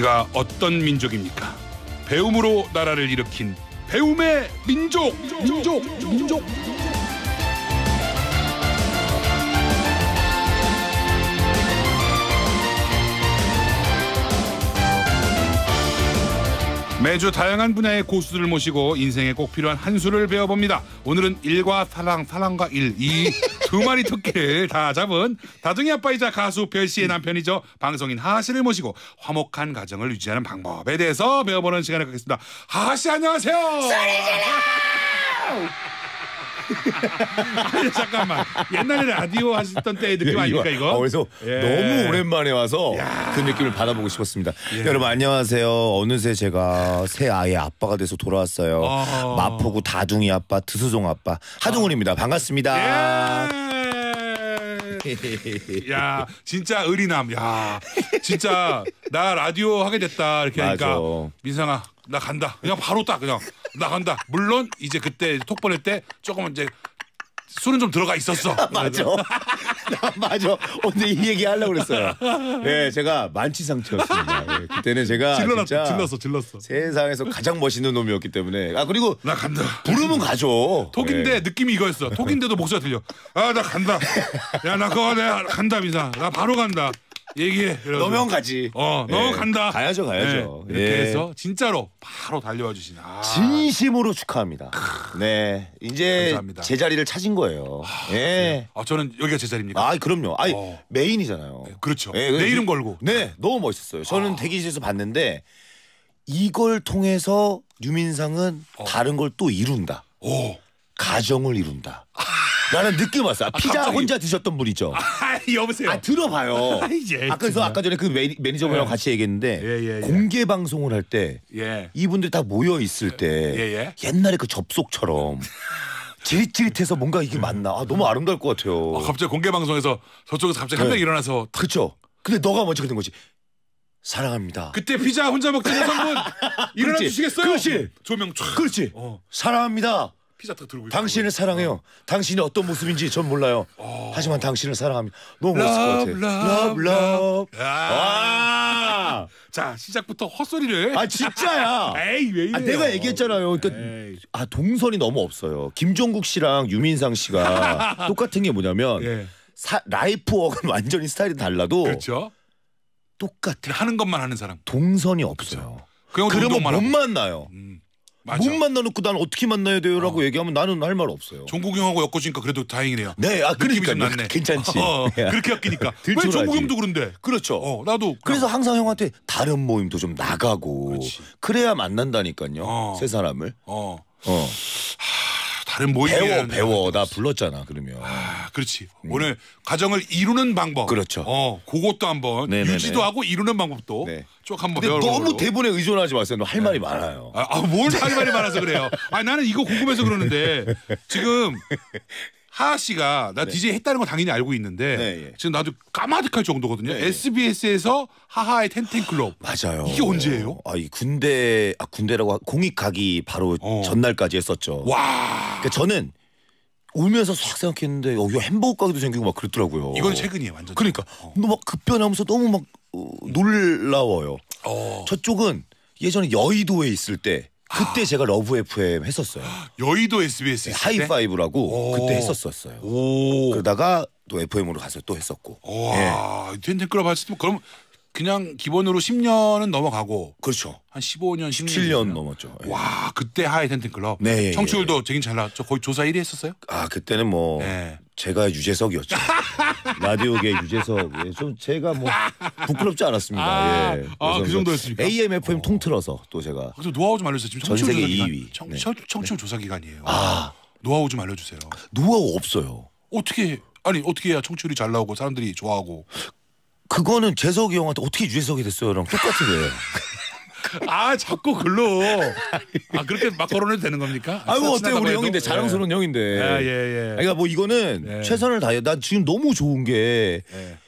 우리가 어떤 민족입니까? 배움으로 나라를 일으킨 배움의 민족. 민족. 민족. 민족. 민족. 매주 다양한 분야의 고수들을 모시고 인생에 꼭 필요한 한 수를 배워봅니다. 오늘은 일과 사랑, 사랑과 일, 이 두 마리 토끼를 다 잡은 다둥이 아빠이자 가수 별씨의 남편이죠. 방송인 하하씨를 모시고 화목한 가정을 유지하는 방법에 대해서 배워보는 시간을 갖겠습니다. 하하씨 안녕하세요. 소리 질러! 아니, 잠깐만. 옛날에 라디오 하셨던 때의 느낌 예, 아닙니까 이거? 아, 그래서 예. 너무 오랜만에 와서 야. 그 느낌을 받아보고 싶었습니다. 예. 여러분 안녕하세요. 어느새 제가 새 아이의 아빠가 돼서 돌아왔어요. 어. 마포구 다둥이 아빠, 드수종 아빠 하동훈입니다. 반갑습니다. 예. 야 진짜 의리남 야 진짜 나 라디오 하게 됐다 이렇게 하니까 민상아 나 간다. 그냥 바로 딱 그냥 나 간다. 물론 이제 그때 톡 보낼 때 조금 이제 술은 좀 들어가 있었어. 맞아. 맞아. 오늘 이 얘기 하려고 그랬어요. 네, 제가 만취 상태였습니다. 네, 그때는 제가 질러놨, 진짜 질렀어, 질렀어. 세상에서 가장 멋있는 놈이었기 때문에. 아 그리고 나 간다. 부르면 가죠. 톡인데 네. 느낌이 이거였어. 톡인데도 목소리 가 들려. 아 나 간다. 야 나 그거 내가 간다 미사. 나 바로 간다. 얘기해. 그래가지고. 너면 가지. 어, 예. 넘어간다. 가야죠, 가야죠. 네, 이렇게 예. 해서 진짜로 바로 달려와 주신. 아, 진심으로 축하합니다. 네, 이제 감사합니다. 제자리를 찾은 거예요. 아, 예. 아, 저는 여기가 제 자리입니까? 아, 그럼요. 아니 어. 메인이잖아요. 네, 그렇죠. 예, 내 이름 걸고. 네, 너무 멋있었어요. 저는 아. 대기실에서 봤는데 이걸 통해서 유민상은 어. 다른 걸 또 이룬다. 오. 가정을 이룬다. 아. 나는 늦게 왔어. 아, 피자 갑자기. 혼자 드셨던 분이죠. 아, 여보세요. 아 들어봐요. 아, 예, 까 아, 그래서 아까 전에 그 매니, 매니저분하고 예. 같이 얘기했는데 예, 예, 예. 공개 방송을 할때 예. 이분들 다 모여 있을 때 예, 옛날에 그 접속처럼 지릿지릿해서 뭔가 이게 맞나? 아, 너무 아름다울 것 같아요. 아, 갑자기 공개 방송에서 저쪽에서 갑자기 네. 한명 일어나서 그렇죠. 근데 너가 먼저 그런 거지. 사랑합니다. 그때 피자 혼자 먹던 여성분 일어나 주시겠어요? 그렇지. 조명 촥. 그렇지. 어. 사랑합니다. 피자 딱 들고 당신을 사랑해요. 어. 당신이 어떤 모습인지 전 몰라요. 어. 하지만 당신을 사랑합니다. 너무 멋있을 것 같아. 러브 러브, 러브. 아, 자 시작부터 헛소리를. 아 진짜야. 에이 왜 아, 이래요? 아, 내가 얘기했잖아요. 그러니까 아 동선이 너무 없어요. 김종국 씨랑 유민상 씨가 똑같은 게 뭐냐면 예. 라이프워크는 완전히 스타일이 달라도 그렇죠. 똑같아. 하는 것만 하는 사람. 동선이 없어요. 그냥 그렇죠. 그 그러면 만못 하고. 만나요. 음. 맞아. 못 만나놓고 난 어떻게 만나야 돼요라고 어. 얘기하면 나는 할 말 없어요. 종국 형하고 엮어지니까 그래도 다행이네요. 네, 아 그러니까 좀네 괜찮지. 어, 어 네. 그렇게 엮이니까. 왜들 종국이 형도 그런데? 그렇죠. 어, 나도 그래서 그 항상 형한테 다른 모임도 좀 나가고 그렇지. 그래야 만난다니까요. 어. 세 사람을. 어. 어. 다른 모임이 배워 배워 나 불렀잖아 그러면 아 그렇지 음. 오늘 가정을 이루는 방법 그렇죠 어 그것도 한번 네네네. 네, 네, 유지도 네. 하고 이루는 방법도 네. 쭉 한번 배워 너무 대본에 의존하지 마세요 할 네. 말이 많아요 아뭘할 아, 아 말이 많아서 그래요 아 나는 이거 궁금해서 그러는데 지금 하하 씨가 나 네. DJ 했다는 건 당연히 알고 있는데 네, 예. 지금 나도 까마득할 정도거든요. 네, 예. SBS에서 하하의 텐텐클럽 맞아요. 이게 언제예요? 아 이 군대 아 군대라고 공익 가기 바로 어. 전날까지 했었죠. 와 그러니까 저는 울면서 싹 생각했는데 어, 이거 햄버거 가게도 생기고 막 그랬더라고요. 이건 최근이에요 완전. 그러니까 어. 너무 막 급변하면서 너무 막 어, 놀라워요. 어. 저쪽은 예전에 여의도에 있을 때 그때 제가 러브 FM 했었어요. 여의도 SBS 네, 하이파이브라고 그때 했었었어요. 오. 그러다가 또 FM으로 가서 또 했었고. 와, 텐텐 예. 클럽 하으면 그럼 그냥 기본으로 10년은 넘어가고 그렇죠. 한 15년, 16년. 7년 넘었죠. 예. 와, 그때 하이 텐트 클럽. 네, 예, 예, 청취율도 예. 되긴 잘 나왔죠. 거의 조사 1위 했었어요? 아, 그때는 뭐 네. 제가 유재석이었죠. 라디오계 유재석. 예. 좀 제가 뭐 부끄럽지 않았습니다. 아, 예. 아, 그 정도였습니까? AM, FM 어. 통틀어서 또 제가. 아, 그래서 노하우 좀 알려주세요. 지금 청취율 전 세계 2위. 청, 네. 청취율 네. 조사 기간이에요. 아. 노하우 좀 알려주세요. 노하우 없어요. 어떻게 아니 어떻게 해야 청취율이 잘 나오고 사람들이 좋아하고 그거는 재석이 형한테 어떻게 유재석이 됐어요랑 똑같은 거예요. 아 자꾸 글로 아 그렇게 막걸어내도 되는 겁니까? 아이 어때 우리 형인데 자랑스러운 예. 형인데. 아, 예, 예, 예. 그러니까 뭐 이거는 예. 최선을 다해. 나 지금 너무 좋은 게. 예.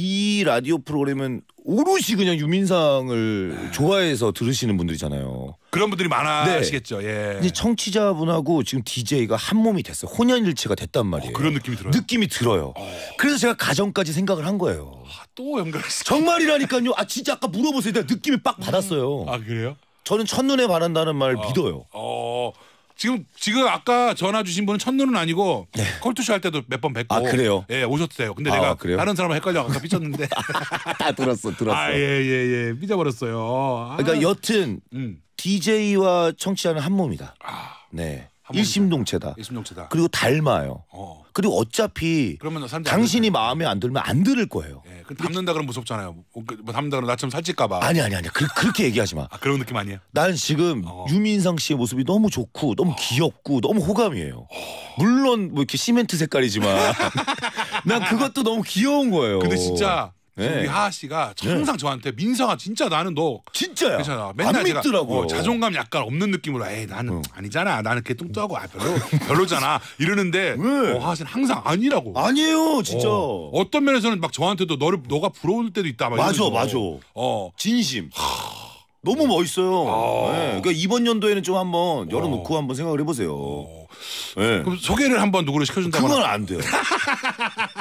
이 라디오 프로그램은 오롯이 그냥 유민상을 아... 좋아해서 들으시는 분들이잖아요. 그런 분들이 많아시겠죠. 네. 예. 근데 청취자분하고 지금 DJ가 한 몸이 됐어요. 혼연일체가 됐단 어, 말이에요. 어, 그런 느낌이 들어요. 느낌이 들어요. 어... 그래서 제가 가정까지 생각을 한 거예요. 아, 또 연결했어. 정말이라니까요. 아 진짜 아까 물어보세요. 내가 느낌이 빡 음. 받았어요. 아 그래요? 저는 첫눈에 반한다는말 어. 아, 믿어요. 어. 지금 지금 아까 전화 주신 분은 첫눈은 아니고 컬투쇼 네. 할 때도 몇번 뵙고 아, 그래요? 예 오셨어요. 근데 아, 내가 그래요? 다른 사람을 헷갈려 아까 삐쳤는데 다 들었어 들었어. 아 예예예 예, 예. 삐져버렸어요. 그러니까 아. 그러니까 여튼 음. DJ와 청취자는 한 몸이다. 아, 네 일심동체다. 일심동체다. 그리고 닮아요. 어. 그리고 어차피 그러면 당신이 마음에 안 들면 안 들을 거예요. 예, 그 담는다 그러면 무섭잖아요. 뭐, 그, 뭐 담는다 그러면 나처럼 살찔까봐. 아니 아니 아니 그, 그렇게 얘기하지 마. 아, 그런 느낌 아니야? 난 지금 어. 유민상 씨의 모습이 너무 좋고 너무 귀엽고 너무 호감이에요. 물론 뭐 이렇게 시멘트 색깔이지만 난 그것도 너무 귀여운 거예요. 근데 진짜 네. 우리 하하 씨가 항상 네. 저한테 민성아 진짜 나는 너 진짜야. 괜찮아. 맨날 안 믿더라고요. 어, 자존감 약간 없는 느낌으로 에이 나는 어. 아니잖아. 나는 개똥짜고 아 별로 별로잖아 이러는데 어, 하하 씨는 항상 아니라고. 아니에요, 어, 진짜. 어. 어떤 면에서는 막 저한테도 너를 너가 부러울 때도 있다. 막 맞아, 이러면서. 맞아. 어. 진심. 너무 멋있어요. 아. 네. 그러니까 이번 연도에는 좀 한번 열어놓고 어. 한번 생각을 해보세요. 어. 네. 그럼 소개를 한번 누구를 시켜준다고 그건 안 돼요.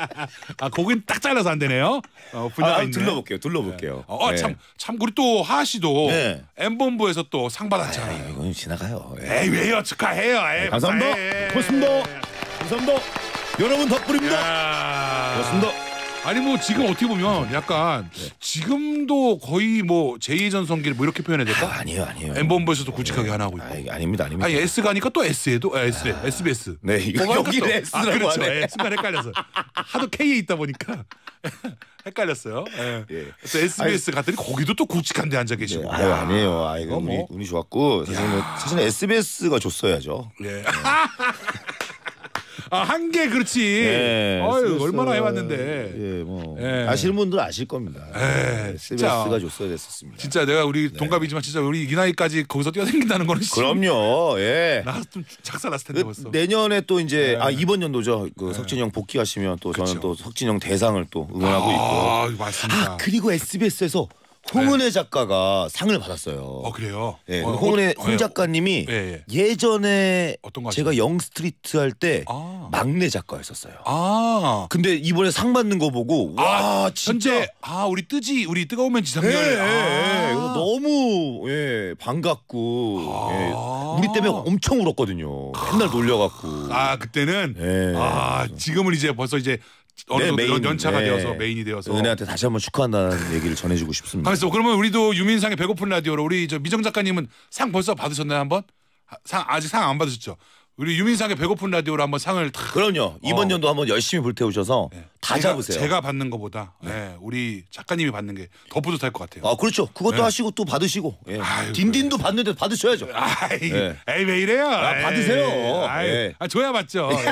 아, 거긴 딱 잘라서 안 되네요. 어, 분야 아, 아 둘러볼게요. 둘러볼게요. 네. 어, 네. 참, 참 우리 또 하하 씨도 네. 본부에서또 상 받았잖아요. 아, 이건 지나가요. 예. 에이 왜요? 축하해요. 에이, 네, 감사합니다. 고맙습니다. 예. 감사합니다. 여러분 덕분입니다. 고맙습니다. 아니 뭐 지금 어떻게 보면 약간 지금도 거의 뭐 제2의 전성기를 뭐 이렇게 표현해야 될까? 아, 니에요 아니에요. 엠범버에서도 굵직하게 하나 하고 있고. 아, 닙니다 아닙니다. 아니 S 가니까 또 S에도 아, S 아, SBS. 네, 이거 뭐 여기 S라고 아, 그렇죠. 하네. 예, 순간 헷갈려서 하도 K에 있다 보니까 헷갈렸어요. 예. 예. SBS 아니, 갔더니 거기도 또 굵직한 데 앉아 계시고. 네, 아 아니에요. 아, 이거 뭐, 뭐. 운이, 운이 좋았고 사실 은 SBS가 줬어야죠. 예. 네. 아, 한개 그렇지. 네, 아유, 얼마나 해왔는데. 예, 뭐 예. 아시는 분들 아실 겁니다. 예, c b 가 줬어야 됐었습니다. 진짜 내가 우리 네. 동갑이지만 진짜 우리 이 나이까지 거기서 뛰어다닌다는 거는 그럼요. 예. 나좀 작살났을 텐데 그 벌써. 내년에 또 이제 예. 아 이번 연도죠. 그 예. 석진이 복귀하시면 또 저는 그쵸. 또 석진이 대상을 또 응원하고 아, 있고. 맞습니다. 아, 그리고 SBS에서 홍은혜 네. 작가가 상을 받았어요. 어 그래요. 예, 어, 홍은혜 어, 홍 예. 작가님이 예, 예. 전에 제가 영스트리트 할때 아. 막내 작가였었어요. 아 근데 이번에 상 받는 거 보고 아, 와 진짜 현재, 아 우리 뜨지 우리 뜨거우면 지상렬 예, 예, 예. 아. 예, 너무 예 반갑고 아. 예, 우리 때문에 엄청 울었거든요. 아. 맨날 놀려갖고 아 그때는 아 지금은 이제 벌써 이제 어느 네, 메인, 연차가 네. 되어서 메인이 되어서 은혜한테 다시 한번 축하한다는 얘기를 전해주고 싶습니다. 가만어 그러면 우리도 유민상의 배고픈 라디오로 우리 저 미정 작가님은 상 벌써 받으셨나요 한번? 상 아직 상 안 받으셨죠? 우리 유민상의 배고픈 라디오로 한번 상을 다 그럼요. 이번 어. 연도 한번 열심히 불태우셔서 네. 다 제가, 잡으세요. 제가 받는 것보다 네, 네 우리 작가님이 받는 게 더 뿌듯할 것 같아요. 아 그렇죠. 그것도 네. 하시고 또 받으시고 예. 아유, 딘딘도 받는데 받으셔야죠. 아이, 예. 에이 왜 이래요? 아, 받으세요. 아이, 예. 아, 줘야 받죠. 예.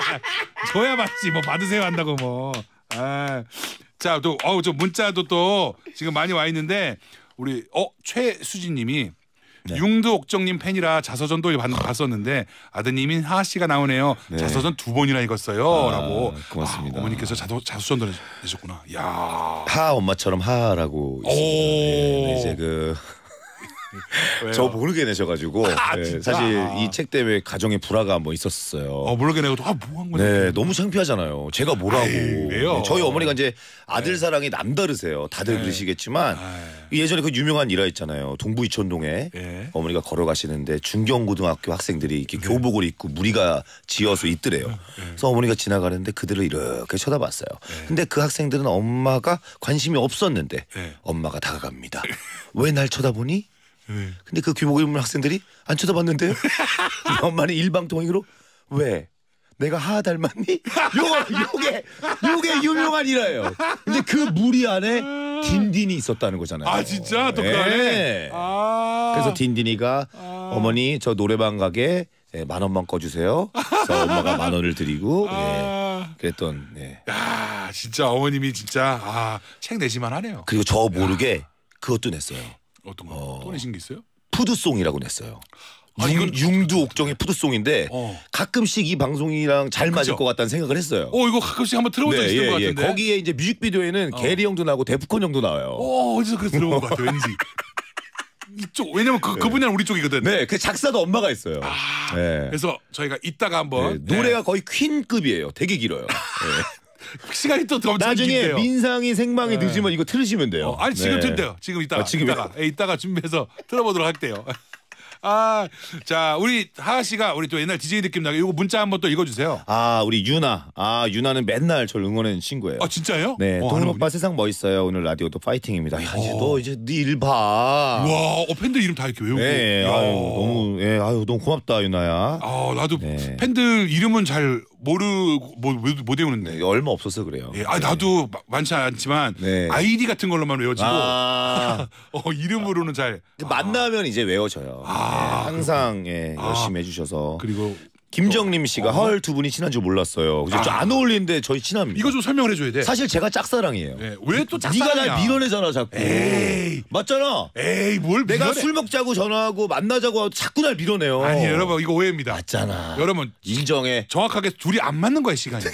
줘야 받지 뭐 받으세요 한다고 뭐. 아. 자또 어우 저 문자도 또 지금 많이 와 있는데 우리 어 최수진님이 네. 융도 옥정님 팬이라 자서전도 봤었는데 아드님인 하하 씨가 나오네요. 네. 자서전 두 번이나 읽었어요.라고 아, 고맙습니다. 아, 어머니께서 자도, 자서전도 내셨구나. 야. 하 엄마처럼 하라고. 네, 네, 이제 그저 모르게 내셔가지고 아, 네, 사실 아. 이책 때문에 가정에 불화가 뭐 있었어요. 어 모르게 내고 아뭐 한 거냐. 네, 너무 창피하잖아요. 제가 뭐라고. 아이, 네, 저희 어머니가 이제 아들 네. 사랑이 남다르세요. 다들 네. 그러시겠지만 아이. 예. 예전에 그 유명한 일화 있잖아요. 동부 이촌동에 예. 어머니가 걸어가시는데 중경고등학교 학생들이 이렇게 네. 교복을 입고 무리가 지어서 있더래요. 네. 그래서 어머니가 지나가는데 그들을 이렇게 쳐다봤어요. 근데 그 학생들은 엄마가 관심이 없었는데 엄마가 다가갑니다. 왜 날 쳐다보니? 네. 근데 그 교복 입는 학생들이 안 쳐다봤는데요. 엄마는 일방통행으로 왜? 내가 하 닮았니? 요거 요게 요게 유명한 일화예요. 근데 그 무리 안에 딘딘이 있었다는 거잖아요. 아 진짜 또그안 네. 예. 아. 그래서 딘딘이가 아. 어머니 저 노래방 가게 예, 만 원만 꺼주세요. 그래서 엄마가 만 원을 드리고 아. 예, 그랬던. 예. 야 진짜 어머님이 진짜 아, 책 내시만 하네요. 그리고 저 모르게 그것도 냈어요. 어떤 거? 어. 또 내신 게 있어요? 푸드송이라고 냈어요. 아, 융, 이건- 융두 옥정의 푸드송인데 어. 가끔씩 이 방송이랑 잘 맞을 그죠? 것 같다는 생각을 했어요. 어 이거 가끔씩 한번 들어본 적 네, 있을 것 예, 예. 같은데. 거기에 이제 뮤직비디오에는 어. 게리 형도 나오고 데프콘 형도 나와요. 어 어디서 그 들어본 것 같아 왠지. 이쪽 왜냐면 그 네. 그분이랑 우리 쪽이거든. 네, 그 작사도 엄마가 했어요. 아, 네. 그래서 저희가 이따가 한번 네, 노래가 거의 퀸급이에요. 되게 길어요. 네. 시간이 또 엄청 나중에 긴데요. 민상이 생방이 네. 늦으면 이거 틀으시면 돼요. 어, 아니 지금 네. 틀대요. 지금 이따가 아, 지금 이따가 예, 이따가 준비해서 틀어보도록 할게요. 아, 자, 우리 하하 씨가 우리 또 옛날 DJ 느낌 나게 이거 문자 한번 또 읽어주세요. 아, 우리 유나. 아, 유나는 맨날 저를 응원하는 친구예요. 아, 진짜요? 네. 어, 동훈 오빠 세상 멋있어요. 오늘 라디오도 파이팅입니다. 야, 이제 어. 너 이제 네 일 봐. 와, 어, 팬들 이름 다 이렇게 외우고. 네, 아유, 너무, 예, 아유, 너무 고맙다, 유나야. 아, 나도 네. 팬들 이름은 잘 모르고 못, 뭐, 못 외우는데. 네, 얼마 없어서 그래요. 예, 아 네. 나도 많지 않지만 네. 아이디 같은 걸로만 외워지고 아. 어, 이름으로는 잘. 만나면 이제 외워져요. 아, 예, 항상 예, 열심히 해주셔서 그리고 김정림 씨가 어? 헐두 분이 친한 줄 몰랐어요. 그래 아. 안 어울리는데 저희 친합니다. 이거 좀 설명을 해줘야 돼. 사실 제가 짝사랑이에요. 네. 왜 또 짝사랑이야? 네가 날 밀어내잖아 자꾸. 에이. 맞잖아. 에이 뭘 내가 밀어내. 술 먹자고 전화하고 만나자고 하고 자꾸 날 밀어내요. 아니 여러분 이거 오해입니다. 맞잖아. 여러분 인정해. 정확하게 둘이 안 맞는 거야 시간이.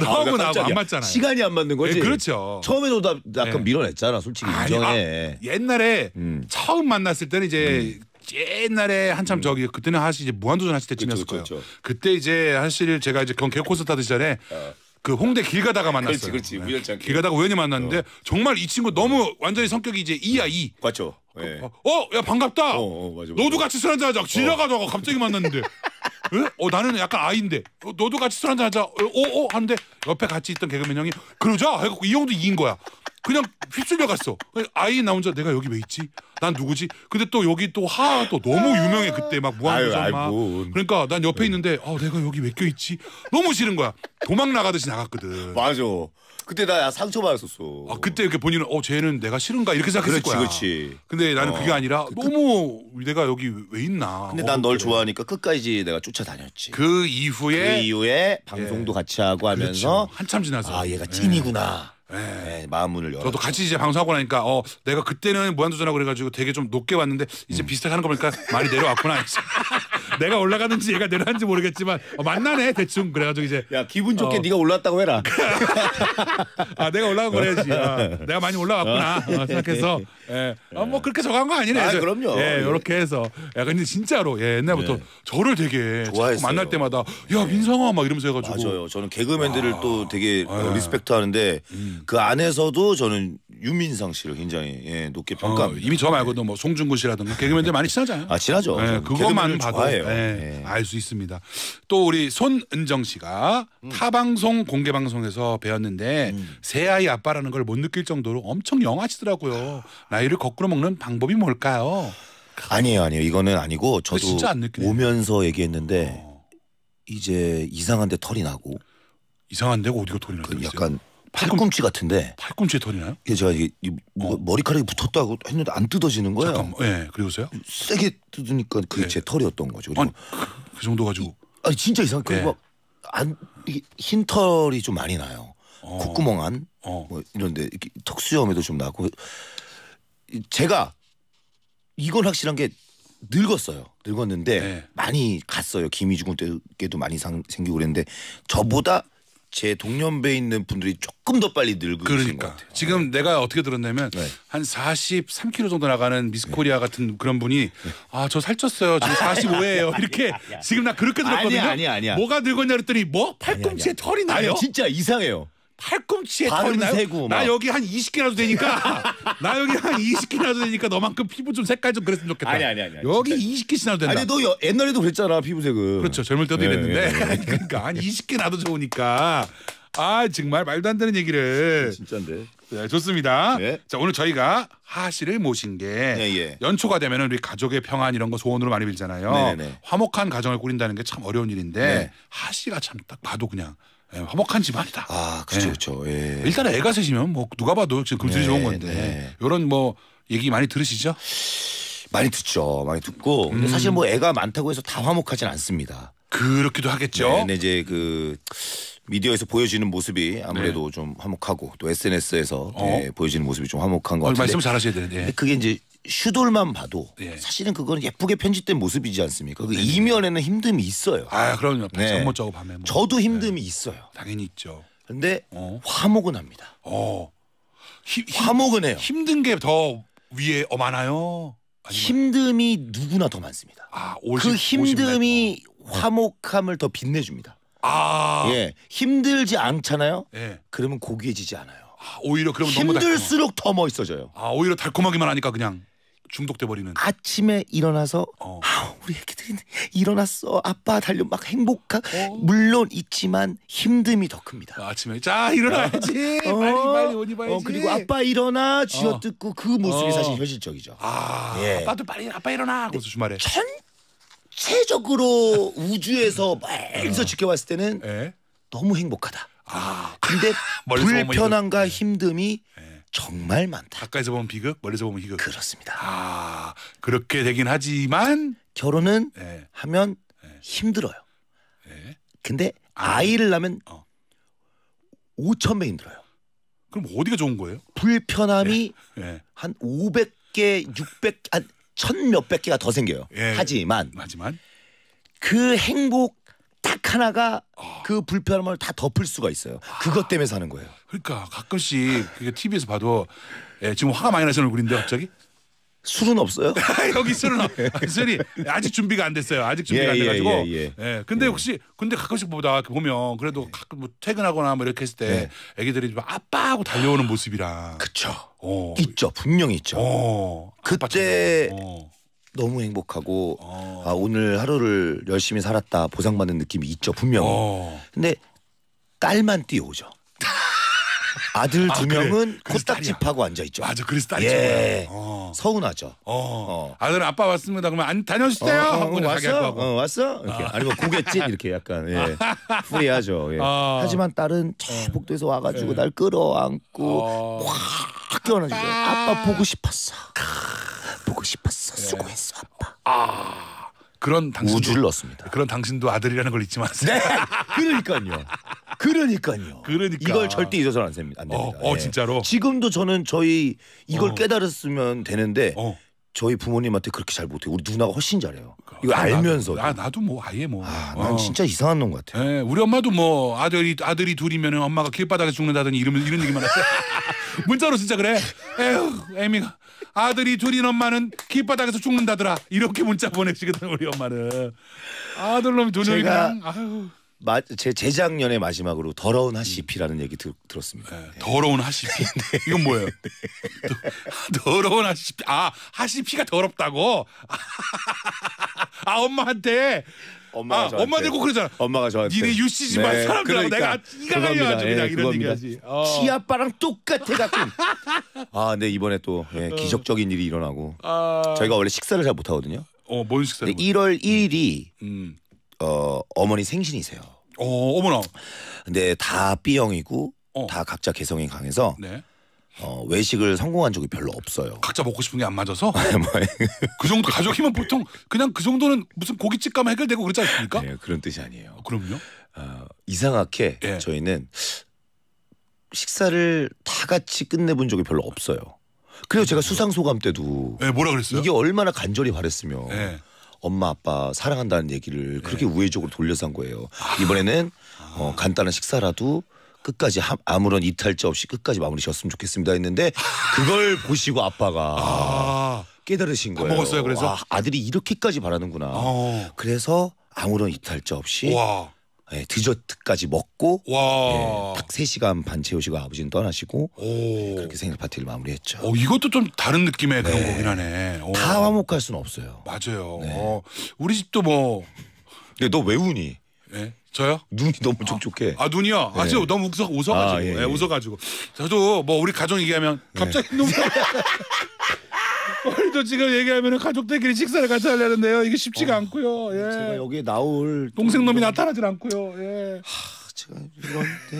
너무 아, 나안 맞잖아 시간이 안 맞는 거지. 네, 그렇죠. 처음에도 약간 네. 밀어냈잖아 솔직히 인정해. 아니, 아, 옛날에 음. 처음 만났을 때는 이제 음. 옛날에 한참 음. 저기 그때는 하시 이제 무한도전 하실 때쯤이었을 그쵸, 거예요. 그쵸. 그때 이제 사실 제가 이제 경런 개그 콘서트 하기 전에 아. 그 홍대 길 가다가 만났어요. 그렇지, 그렇지. 네. 길 가다가 우연히 만났는데 어. 정말 이 친구 너무 완전히 성격이 이제 이야 이. 맞죠. 네. 어, 야 반갑다. 어, 어, 맞아, 맞아. 너도 같이 술 한잔 하자. 지나가다가 어. 갑자기 만났는데. 에? 예? 어 나는 약간 아이인데 너도 같이 술 한잔 하자. 오 어, 어, 하는데 옆에 같이 있던 개그맨 형이 그러자. 해갖고이 형도 이긴 거야. 그냥 휩쓸려 갔어. 아이 나 혼자 내가 여기 왜 있지? 난 누구지? 근데 또 여기 또 하하 또 너무 유명해 그때 막 무한도전 막. 그러니까 난 옆에 있는데 아 내가 여기 왜껴 있지? 너무 싫은 거야. 도망 나가듯이 나갔거든. 맞아. 그때 나 상처받았었어. 아 그때 이렇게 본인은 어 쟤는 내가 싫은가 이렇게 생각했을 그렇지, 거야. 그렇지. 근데 나는 어. 그게 아니라 너무 그, 내가 여기 왜 있나. 근데 난널 어, 좋아하니까 끝까지 내가 쫓아다녔지. 그 이후에 그 이후에 방송도 예. 같이 하고 그렇죠. 하면서 그렇죠. 한참 지나서 아 얘가 예. 찐이구나. 예. 네. 예. 예, 마음 문을 열어. 저도 같이 이제 방송하고 나니까 어 내가 그때는 무한도전하고 그래가지고 되게 좀 높게 왔는데 이제 음. 비슷하게 하는 거 보니까 많이 내려왔구나. 내가 올라가는지 얘가 내려가는지 모르겠지만 어, 만나네 대충 그래가지고 이제 야 기분 좋게 어. 네가 올랐다고 해라. 아 내가 올라간 거래야지. 아, 내가 많이 올라왔구나 어, 어 생각해서 예. 아, 뭐 그렇게 저간 거 아니네. 아, 저, 그럼요. 예, 이렇게 해서 야 근데 진짜로 예, 옛날부터 네. 저를 되게 좋아했어요. 만날 때마다 야 민성아 막 이러면서 해가지고 맞아요. 저는 개그맨들을 아, 또 되게 예. 리스펙트하는데 음. 그 안에서도 저는 유민상 씨를 굉장히 예, 높게 평가합니다. 어, 이미 저 말고도 뭐 송중근 씨라든가 개그맨들 많이 친하잖아요. 아 친하죠. 예, 그거만 봐도 좋아해요. 네, 예, 예. 알수 있습니다. 또 우리 손은정 씨가 음. 타방송 공개 방송에서 배웠는데 음. 새 아이 아빠라는 걸 못 느낄 정도로 엄청 영하시더라고요. 나이를 거꾸로 먹는 방법이 뭘까요? 아니에요, 아니에요. 이거는 아니고 저도 오면서 얘기했는데 어. 이제 이상한데 털이 나고 이상한데 어디가 털이 나고 그 약간 팔꿈치 같은데 팔꿈치 털이 나요? 이 예, 제가 이게 이 뭐- 어. 머리카락이 붙었다고 했는데 안 뜯어지는 거예요. 잠깐 예 그리고서요? 세게 뜯으니까 그게 네. 제 털이었던 거죠. 그 아니 그, 그 정도 가지고 아니 진짜 이상. 네. 그리고 예. 막안 흰 털이 좀 많이 나요. 어. 콧구멍 안 어. 뭐 이런데 이렇게 턱수염에도 좀 나고 제가 이건 확실한 게 늙었어요. 늙었는데 네. 많이 갔어요. 김희중 때도 많이 상, 생기고 그랬는데 저보다 제 동년배 있는 분들이 조금 더 빨리 늘고 계신 그러니까. 것 같아요. 지금 네. 내가 어떻게 들었냐면 네. 한 43kg 정도 나가는 미스코리아 네. 같은 그런 분이 네. 아저 살쪘어요. 지금 45예요. 이렇게 지금 나 그렇게 들었거든요. 아니야, 아니야, 뭐가 늙었냐 그랬더니 뭐 팔꿈치에 털이 나요. 아니 진짜 이상해요. 팔꿈치에 털 나요? 나 여기 한 20개라도 되니까 나 여기 한 20개라도 되니까 너만큼 피부 좀 색깔 좀 그랬으면 좋겠다. 아니 아니 아니. 여기 진짜. 20개씩이라도 된다. 아니 너 여- 옛날에도 그랬잖아 피부색은. 그렇죠. 젊을 때도 예, 이랬는데 네, 네. 그러니까 한 20개 나도 좋으니까 아 정말 말도 안 되는 얘기를 진짜인데. 네, 좋습니다. 예. 자, 오늘 저희가 하하 씨를 모신 게 예, 예. 연초가 되면 우리 가족의 평안 이런 거 소원으로 많이 빌잖아요. 네, 네. 화목한 가정을 꾸린다는 게 참 어려운 일인데 네. 하하 씨가 참 딱 봐도 그냥 예, 화목한 집안이다. 아, 그렇죠, 그렇죠. 예. 일단 애가 셋이면 뭐 누가 봐도 지금 금슬이 네, 좋은 건데 이런 네. 뭐 얘기 많이 들으시죠? 많이 듣죠, 많이 듣고. 근데 음. 사실 뭐 애가 많다고 해서 다 화목하진 않습니다. 그렇기도 하겠죠. 네, 이제 그 미디어에서 보여지는 모습이 아무래도 네. 좀 화목하고 또 SNS에서 어? 네, 보여지는 모습이 좀 화목한 것 같아요. 말씀 잘하셔야 되는데. 네. 그게 이제 슈돌만 봐도 예. 사실은 그거는 예쁘게 편집된 모습이지 않습니까? 그 네. 이면에는 힘듦이 있어요. 아 그럼요. 네. 잠못 자고 밤에. 뭐. 저도 네. 힘듦이 있어요. 당연히 있죠. 근데 어. 화목은 합니다. 어. 힘, 힘, 화목은 해요. 힘든 게 더 위에 어 많아요. 아니면... 힘듦이 누구나 더 많습니다. 아, 50, 그 힘듦이 화목함을 더 빛내줍니다. 아. 예. 힘들지 않잖아요. 예. 그러면 고귀해지지 않아요. 아, 오히려 그러면 너무 힘들수록 더 멋있어져요. 아 오히려 달콤하기만 하니까 그냥 중독돼 버리는. 아침에 일어나서 어. 아, 우리 애기들이 일어났어. 아빠 달려 막 행복한 어. 물론 있지만 힘듦이 더 큽니다. 아, 아침에 자 일어나야지 어. 빨리 빨리 오니 봐야지. 어, 그리고 아빠 일어나 쥐어뜯고 어. 그 모습이 어. 사실 현실적이죠. 아 예. 아빠도 빨리 아빠 일어나. 하고서 네. 주말에. 천 전체적으로 우주에서 멀리서 지켜봤을 때는 예. 너무 행복하다. 아, 근데 불편함과 예. 힘듦이 예. 정말 많다. 가까이서 보면 비극, 멀리서 보면 희극. 그렇습니다. 아, 그렇게 되긴 하지만 결혼은 예. 하면 예. 힘들어요. 예. 근데 아, 이를 낳으면 어. 5천 배 힘들어요. 그럼 어디가 좋은 거예요? 불편함이 예. 한 500개, 600, 한천 몇백 개가 더 생겨요. 예. 하지만 하지만 그 행복 딱 하나가 어. 그 불편함을 다 덮을 수가 있어요. 그것 때문에 사는 거예요. 그러니까 가끔씩 TV에서 봐도 예, 지금 화가 많이 나시는 얼굴인데 갑자기 술은 없어요? 여기 술은 없- 예. 아, 술이 아직 준비가 안 됐어요. 아직 준비가 예, 안 예, 돼가지고. 예, 예, 예. 근데 예. 혹시 근데 가끔씩 보다 보면 그래도 가끔 뭐 퇴근하거나 뭐 이렇게 했을 때 애기들이 막 아빠 하고 달려오는 모습이랑. 그쵸. 어. 있죠. 분명히 있죠. 어. 그때 어. 너무 행복하고 어. 아 오늘 하루를 열심히 살았다 보상받는 느낌이 있죠 분명히. 어. 근데 딸만 뛰어오죠. 아들 아, 두 아, 명은 그래. 코딱지 파고 앉아 있죠. 맞아, 그래서 딸이 예. 어. 서운하죠. 어. 어. 아들 아빠 왔습니다. 그러면 안 다녀주세요. 어, 어, 왔어? 어, 왔어? 이렇게 아. 니면 고갯짓 이렇게 약간 예. 후회하죠 예. 아. 하지만 딸은 저 네. 복도에서 와가지고 네. 날 끌어안고 아. 확 껴안아주고 아빠 보고 싶었어. 보고 싶었어. 네. 수고했어 아빠. 아. 그런 당신도, 우주를 넣습니다. 그런 당신도 아들이라는 걸 잊지 마세요. 네. 그러니까요. 그러니까요. 그러니까. 이걸 절대 잊어서는 안 어, 됩니다. 어, 어, 예. 진짜로? 지금도 저는 저희 이걸 어. 깨달았으면 되는데 어. 저희 부모님한테 그렇게 잘못해 우리 누나가 훨씬 잘해요. 그러니까. 이거 아, 알면서. 나, 아, 나도 뭐 아예 뭐. 아, 어. 난 어. 진짜 이상한 놈 같아. 예, 우리 엄마도 뭐 아들이 아들이 둘이면 엄마가 길바닥에 죽는다더니 이런 이런 얘기만 했어 문자로 진짜 그래. 에휴, 애미가 아들이 둘인 엄마는 길바닥에서 죽는다더라. 이렇게 문자 보내시거든 우리 엄마는. 아들 놈이 두 명이 그냥 아유. 마, 제 재작년에 마지막으로 더러운 하시피라는 얘기 들, 들었습니다. 네, 더러운 하시피. 네. 이건 뭐예요? 네. 더, 러운 하시피. 아 하시피가 더럽다고. 아 엄마한테. 엄마 아, 엄마 들고 그러잖아. 엄마가 저한테. 니네 유씨 집안 네, 사람들하고 그러니까, 내가 이가 갈려가지고 예, 그냥 이런 얘기하지. 어. 치아빠랑 똑같아 가끔. 아근 이번에 또 예, 어. 기적적인 일이 일어나고 아... 저희가 원래 식사를 잘 못하거든요. 어, 뭔 식사? 1월 1일이 음. 어, 어머니 생신이세요. 어, 어머나. 근데 다 B형이고 어. 다 각자 개성이 강해서 네. 어, 외식을 성공한 적이 별로 없어요. 각자 먹고 싶은 게 안 맞아서 네, 뭐, 그 정도 가족이면 보통 그냥 그 정도는 무슨 고깃집 가면 해결되고 그렇지 않습니까? 네, 그런 뜻이 아니에요. 어, 그럼요. 어, 이상하게 예. 저희는 식사를 다 같이 끝내본 적이 별로 없어요. 그리고 제가 수상 소감 때도 네, 뭐라 그랬어요? 이게 얼마나 간절히 바랬으면 네. 엄마 아빠 사랑한다는 얘기를 네. 그렇게 우회적으로 돌려서 한 거예요. 아. 이번에는 아. 어, 간단한 식사라도 끝까지 함, 아무런 이탈자 없이 끝까지 마무리 지었으면 좋겠습니다 했는데 아. 그걸 보시고 아빠가 아. 깨달으신 거예요. 먹었어요. 그래서 아, 들이 이렇게까지 바라는구나. 어. 그래서 아무런 이탈자 없이 와. 예, 디저트까지 먹고 와. 예, 딱3 시간 반 채우시고 아버지는 떠나시고 예, 그렇게 생일 파티를 마무리했죠. 어, 이것도 좀 다른 느낌의 그런 네. 곡이긴 하네. 오. 다 화목할 수는 없어요. 맞아요. 네. 어, 우리 집도 뭐. 근데 네, 너왜 우니? 예? 저요? 눈이 너무 아, 촉촉해. 아, 눈이요? 아, 네. 지 너무 웃어, 웃어가지고. 아, 예, 예. 예. 웃어가지고. 저도 뭐 우리 가족 얘기하면 갑자기 눈물. 오늘도 지금 얘기하면 가족들끼리 식사를 같이 하려는데요. 이게 쉽지가 어, 않고요. 예. 제가 여기에 나올 동생 놈이 나타나질 않고요. 예. 아, 이런 네,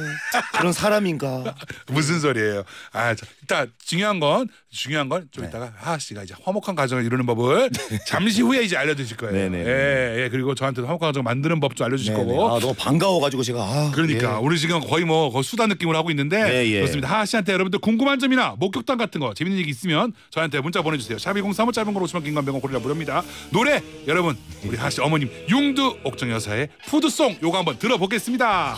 그런 사람인가? 무슨 소리예요? 아, 자, 일단 중요한 건 중요한 건좀 네. 이따가 하하 씨가 이제 화목한 가정을 이루는 법을 네. 잠시 후에 이제 알려주실 거예요. 네네. 네, 네. 예, 예, 그리고 저한테 화목한 가정 만드는 법 좀 알려주실 네 거고. 아, 너무 반가워가지고 제가. 아, 그러니까 예. 우리 지금 거의 뭐 거의 수다 느낌으로 하고 있는데 네, 예. 그렇습니다. 하하 씨한테 여러분들 궁금한 점이나 목격담 같은 거 재밌는 얘기 있으면 저한테 문자 보내주세요. 샵이 공사무 짧은 걸 오시면 긴건 병원 고리라 무료입니다. 노래 여러분 우리 하하 씨 어머님 융두 옥정 여사의 푸드송 요거 한번 들어보겠습니다.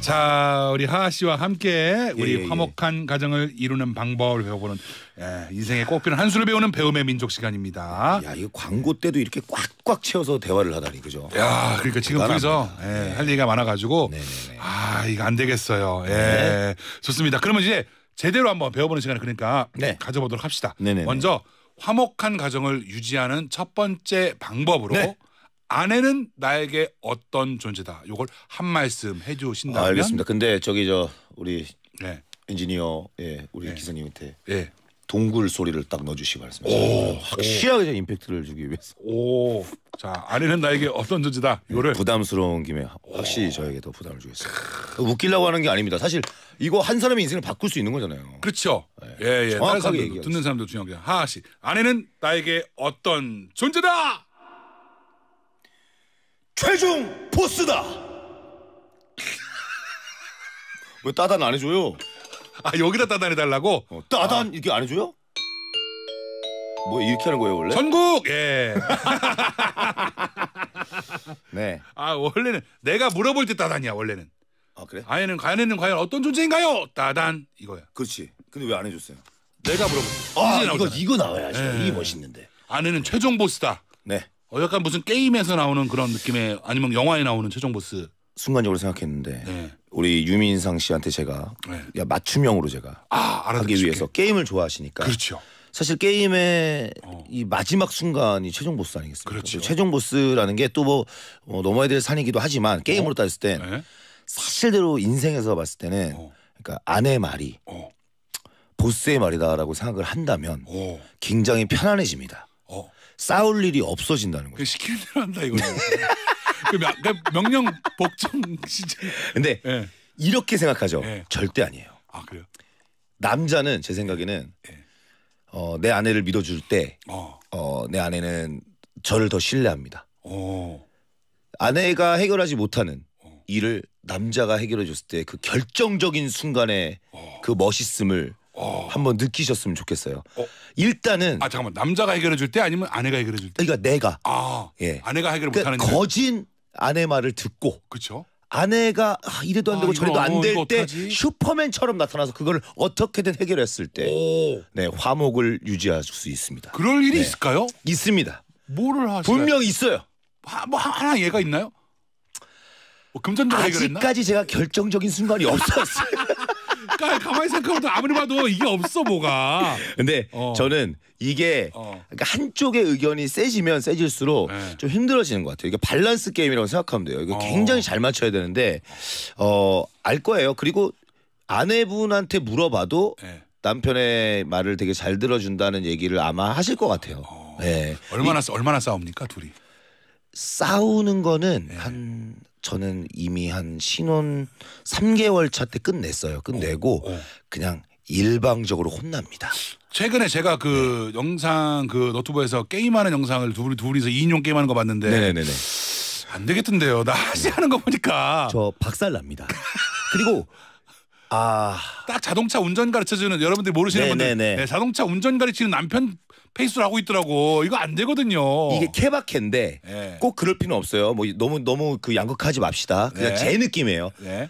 자 우리 하하 씨와 함께 우리 예, 예. 예. 화목한 가정을 이루는 방법을 배워보는 예, 인생의꼭 필요한 한 수를 배우는 배움의 민족 시간입니다. 야, 이 광고 때도 이렇게 꽉꽉 채워서 대화를 하다니 그죠? 야, 그러니까 지금 그래서 예, 네. 할 얘기가 많아가지고 네네네. 네, 네. 아 이거 안 되겠어요. 예, 네. 좋습니다. 그러면 이제 제대로 한번 배워보는 시간을 그러니까 네. 가져보도록 합시다. 네네네. 먼저 화목한 가정을 유지하는 첫 번째 방법으로. 네. 아내는 나에게 어떤 존재다. 요걸 한 말씀 해 주신다면 아, 알겠습니다. 근데 저기 저 우리 네. 엔지니어 예, 우리 네. 기사님한테 예. 동굴 소리를 딱 넣어주시기 바랍니다. 예. 확실하게 임팩트를 주기 위해서. 오, 자 아내는 나에게 어떤 존재다. 예, 요를 부담스러운 김에 확실히 오. 저에게 도 부담을 주겠습니다. 그 웃기려고 하는 게 아닙니다. 사실 이거 한 사람의 인생을 바꿀 수 있는 거잖아요. 그렇죠. 예, 예. 예. 정확하게 사람도, 듣는 사람도 중요한 게 하하 씨 아내는 나에게 어떤 존재다. 최종 보스다. 왜 따단 안 해줘요? 아 여기다 따단해달라고? 어, 따단 아. 이렇게 안 해줘요? 뭐 이렇게 하는 거예요 원래? 전국 예. 네. 아 원래는 내가 물어볼 때 따단이야 원래는. 아 그래? 아예는 과연에는 과연 어떤 존재인가요? 따단 이거야. 그렇지. 근데 왜 안 해줬어요? 내가 물어볼. 아 이거 나오잖아. 이거 나와야지. 예. 이게 멋있는데. 아내는 최종 보스다. 네. 어 약간 무슨 게임에서 나오는 그런 느낌의 아니면 영화에 나오는 최종 보스. 순간적으로 생각했는데 네. 우리 유민상 씨한테 제가 네. 야, 맞춤형으로 제가 아, 하기 위해서 게임을 좋아하시니까 그렇죠. 사실 게임의 어. 이 마지막 순간이 최종 보스 아니겠습니까? 그렇죠. 그 최종 보스라는 게 또 뭐 어, 뭐 넘어야 될 산이기도 하지만 게임으로 어? 따졌을 땐 네. 사실대로 인생에서 봤을 때는 어. 그러니까 아내 말이 어. 보스의 말이다라고 생각을 한다면 어. 굉장히 편안해집니다. 싸울 일이 없어진다는 거죠. 그 시키는 대로 한다 이거죠. 그, 그 명령 복종 시절. 근데 네. 이렇게 생각하죠. 네. 절대 아니에요. 아 그래요? 남자는 제 생각에는 네. 어, 내 아내를 믿어줄 때, 어. 어. 아내는 저를 더 신뢰합니다. 오. 어. 아내가 해결하지 못하는 오. 어. 일을 남자가 해결해 줬을 때 그 결정적인 순간에 오. 어. 그 멋있음을 어. 한번 느끼셨으면 좋겠어요. 어. 일단은 아 잠깐만 남자가 해결해 줄때 아니면 아내가 해결해 줄 때? 그러니까 내가 아 예. 아내가 해결 그러니까 못하는 거진 아내 말을 듣고 그렇죠. 아내가 아, 이래도 안 되고 아, 저래도 안 될때 어, 슈퍼맨처럼 나타나서 그걸 어떻게든 해결했을 때 오. 네, 화목을 유지할 수 있습니다. 그럴 일이 네. 있을까요? 있습니다. 뭐를 하시 분명 있어요. 하, 뭐 하나 얘가 있나요? 뭐 금전적으로 아직까지 해결했나? 제가 결정적인 순간이 없었어요. 그러니까 가만히 생각해도 아무리 봐도 이게 없어 뭐가. 근데 어. 저는 이게 어. 그러니까 한쪽의 의견이 세지면 세질수록 네. 좀 힘들어지는 것 같아요. 이게 밸런스 게임이라고 생각하면 돼요. 이거 어. 굉장히 잘 맞춰야 되는데 어알 거예요. 그리고 아내분한테 물어봐도 네. 남편의 말을 되게 잘 들어준다는 얘기를 아마 하실 것 같아요. 예. 얼마나 이, 얼마나 싸웁니까 둘이? 싸우는 거는 네. 한 저는 이미 한 신혼 3개월 차 때 끝냈어요. 끝내고 어, 어. 그냥 일방적으로 혼납니다. 최근에 제가 그 네. 영상 그 너튜브에서 게임하는 영상을 두이 둘이서 2인용 게임하는 거 봤는데 네네네. 안 되겠던데요. 나 하시 하는 네. 거 보니까 저 박살 납니다. 그리고 아. 딱 자동차 운전 가르쳐 주는 여러분들이 모르시는 네네네. 분들 네, 자동차 운전 가르치는 남편 페이스를 하고 있더라고. 이거 안 되거든요. 이게 케바케인데 네. 꼭 그럴 필요는 없어요. 뭐 너무 너무 그 양극하지 맙시다. 그냥 네. 제 느낌이에요. 네.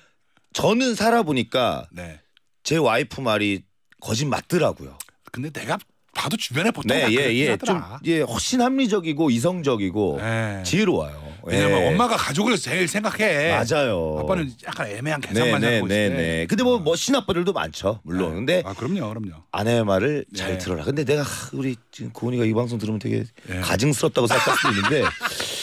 저는 살아보니까 네. 제 와이프 말이 거짓 맞더라고요. 근데 내가 봐도 주변에 보통 네, 예, 예, 좀, 예, 훨씬 합리적이고 이성적이고 지혜로워요. 왜냐면 네. 엄마가 가족을 제일 생각해. 맞아요. 아빠는 약간 애매한 네, 계산만 네, 하고 네, 있어. 네. 근데 뭐 멋진 아빠들도 많죠. 물론. 아, 근데 아 그럼요, 그럼요. 아내의 말을 네. 잘 들어라. 근데 내가 우리 지금 고은이가 이 방송 들으면 되게 네. 가증스럽다고 생각할 수도 있는데